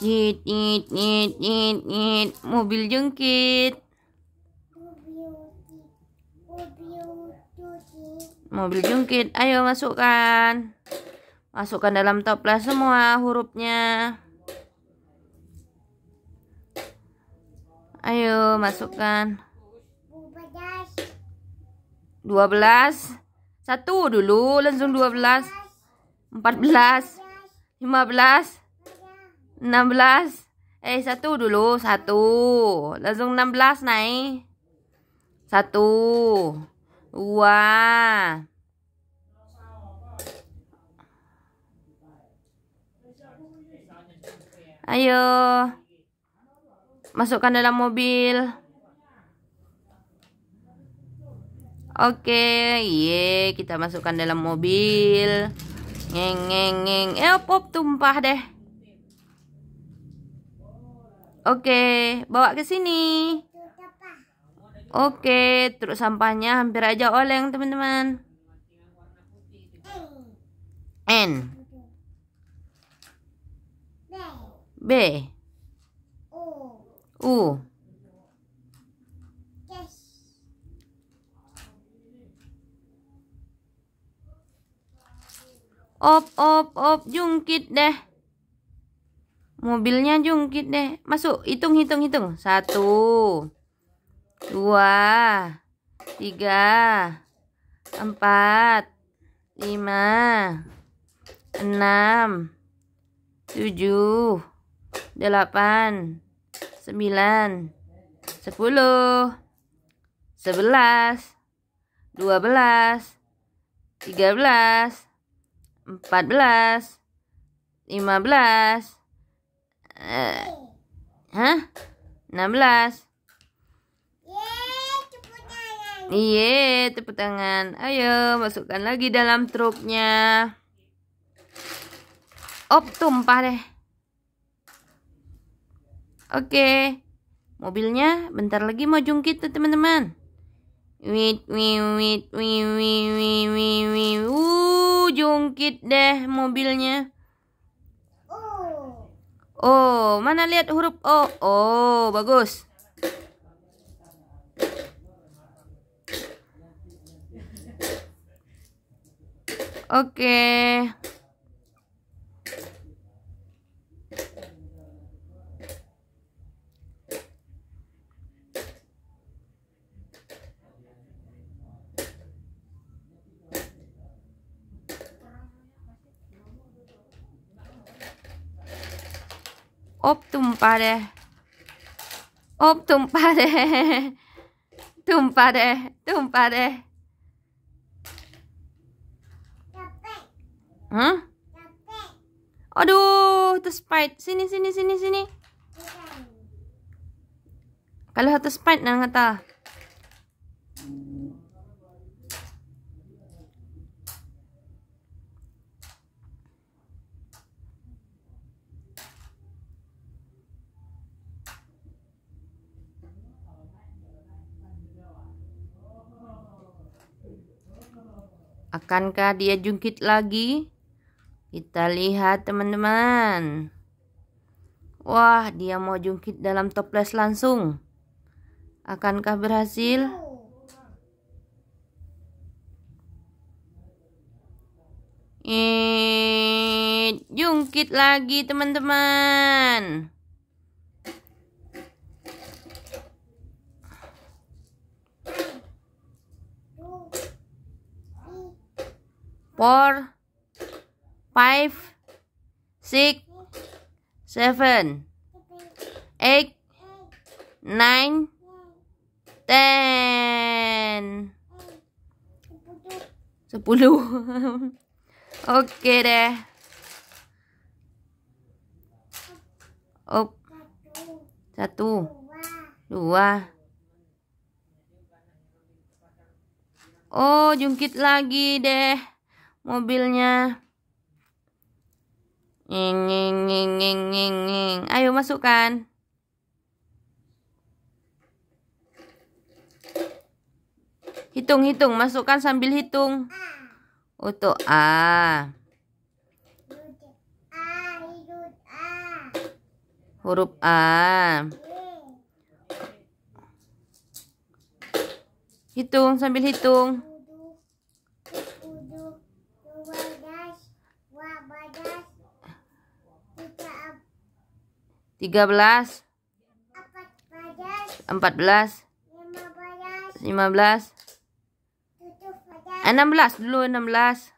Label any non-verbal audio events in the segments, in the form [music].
Nyit, nyit, nyit, nyit, nyit. Mobil jungkit. Mobil jungkit. Ayo masukkan. Masukkan dalam toples semua hurufnya. Ayo masukkan. 12. Satu dulu, langsung 12. 14. 15 enam belas Eh, satu dulu. Satu. Langsung enam belas naik. Satu. Dua. Ayo. Masukkan dalam mobil. Oke, ye, kita masukkan dalam mobil. Ngeng ngeng ngeng. Eh, pop tumpah deh. Oke, bawa ke sini. Oke, truk sampahnya hampir aja oleng, teman-teman. N. B. U. Op, op, op, jungkit deh. Mobilnya jungkit deh. Masuk, hitung, hitung, hitung. Satu, dua, tiga, empat, lima, enam, tujuh, delapan, sembilan, sepuluh, sebelas, dua belas, tiga belas, empat belas, lima belas, Eh, hah? 16. Iya, tepuk tangan. Ayo, masukkan lagi dalam truknya. Op, tumpah deh. Oke. Mobilnya bentar lagi mau jungkit tuh, teman-teman. Wit, wit, wit, wit, wit, wit, wit, Uh, jungkit deh mobilnya. Oh, mana lihat huruf O? Oh, bagus. Oke. Okay. Op tumpare. Op tumpare. Tumpare, tumpare. Hah? Aduh, itu spite. Sini, sini, sini, sini. Kalau itu spite, kata. Nah, ngata. Akankah dia jungkit lagi? Kita lihat teman-teman. Wah, dia mau jungkit dalam toples langsung. Akankah berhasil? Eh, jungkit lagi teman-teman. four, five, six, seven, eight, nine, ten. Sepuluh. [laughs] Oke okay deh. Op. Satu. Dua. Oh, jungkit lagi deh mobilnya. Nying, nying, nying, nying, nying. Ayo masukkan. Hitung, hitung. Masukkan sambil hitung. Untuk A. Huruf A. Hitung sambil hitung. tiga belas empat belas lima belas enam belas dulu enam belas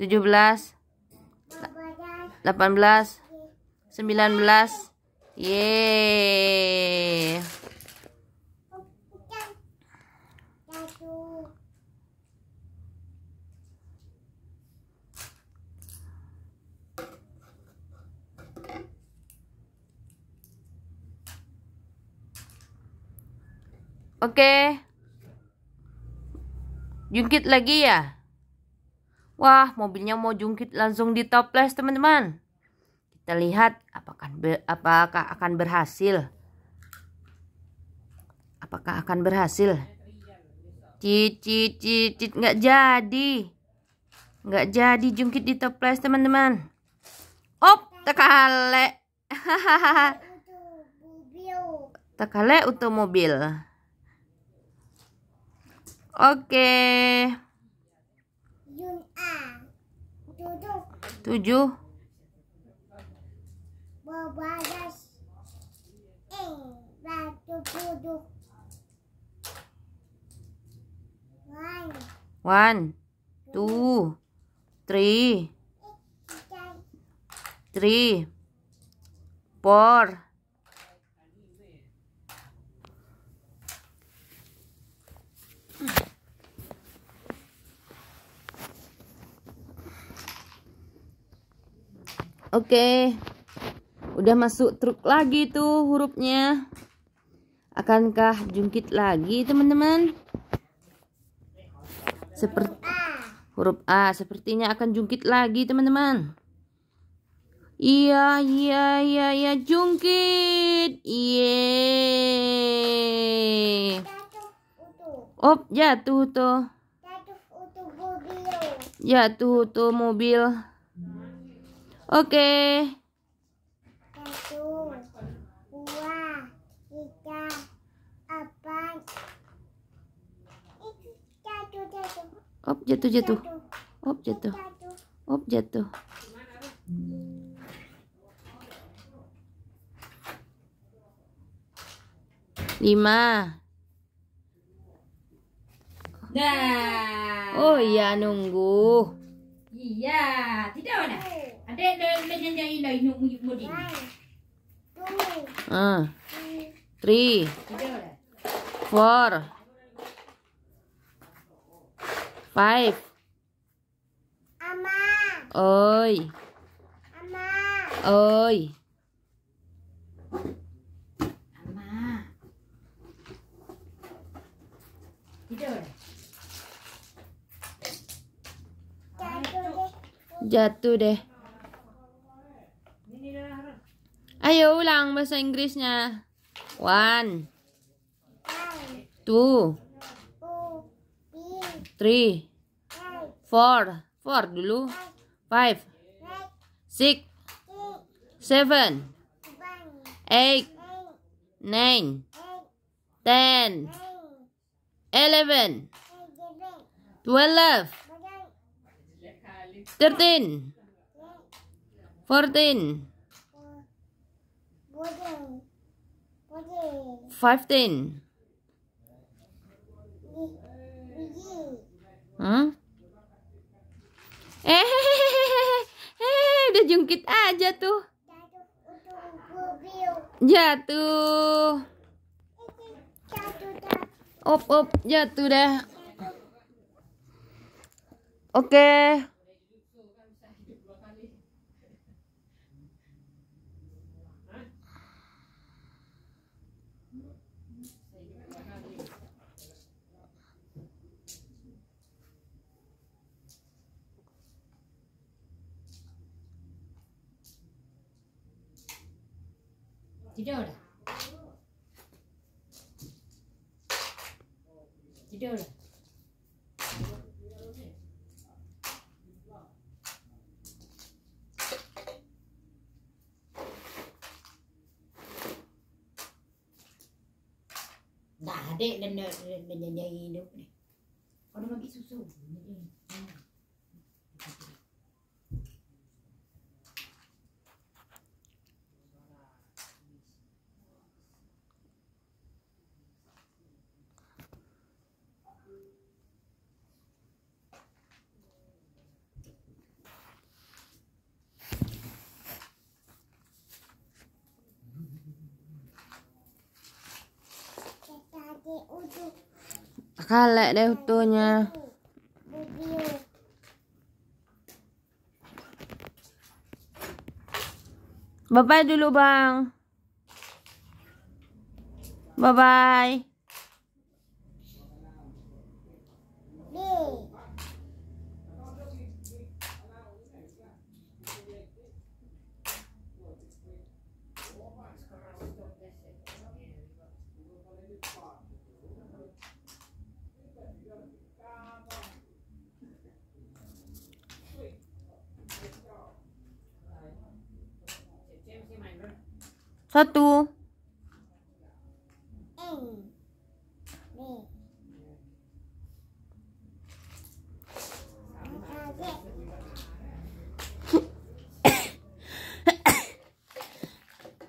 tujuh belas delapan belas sembilan belas yeay Oke. Jungkit lagi ya. Wah, mobilnya mau jungkit langsung di toples, teman-teman. Kita lihat apakah apakah akan berhasil. Apakah akan berhasil? Cicit cicit nggak jadi. Nggak jadi jungkit di toples, teman-teman. Op, tekale. [laughs] Tekale untuk mobil. Oke. Ah. Tujuh. Eh, One, two, three, eh, three, four, Oke. Okay. Udah masuk truk lagi tuh hurufnya. Akankah jungkit lagi, teman-teman? Seperti huruf A sepertinya akan jungkit lagi, teman-teman. Iya, iya, iya, iya, jungkit. Iya. Op, jatuh tuh. Jatuh tuh mobil. Jatuh tuh mobil. Oke. Satu, dua, tiga, empat. Jatuh, jatuh. Op jatuh jatuh. Op jatuh. Op jatuh. Lima. Nah. Oh iya nunggu. Iya, tidak ada. Ate, ganyan niya ilay Ah. Three. Four. Five. Ama. Oy. Ama. Oy. Ama. Jatuh deh. Jatuh deh. ulang bahasa Inggrisnya. One. Two. Three. Four. Four dulu. Five. Six. Seven. Eight. Nine. Ten. Eleven. Twelve. Thirteen. Fourteen. Fifteen. Hmm? Eh, hehehe, udah jungkit aja tuh. Jatuh. Op, op, jatuh dah. Oke. Okay. tidak ada dan dah hidup ni. Kalau bagi susu. Hmm. kalek deh utuhnya bye bye dulu bang bye bye Satu,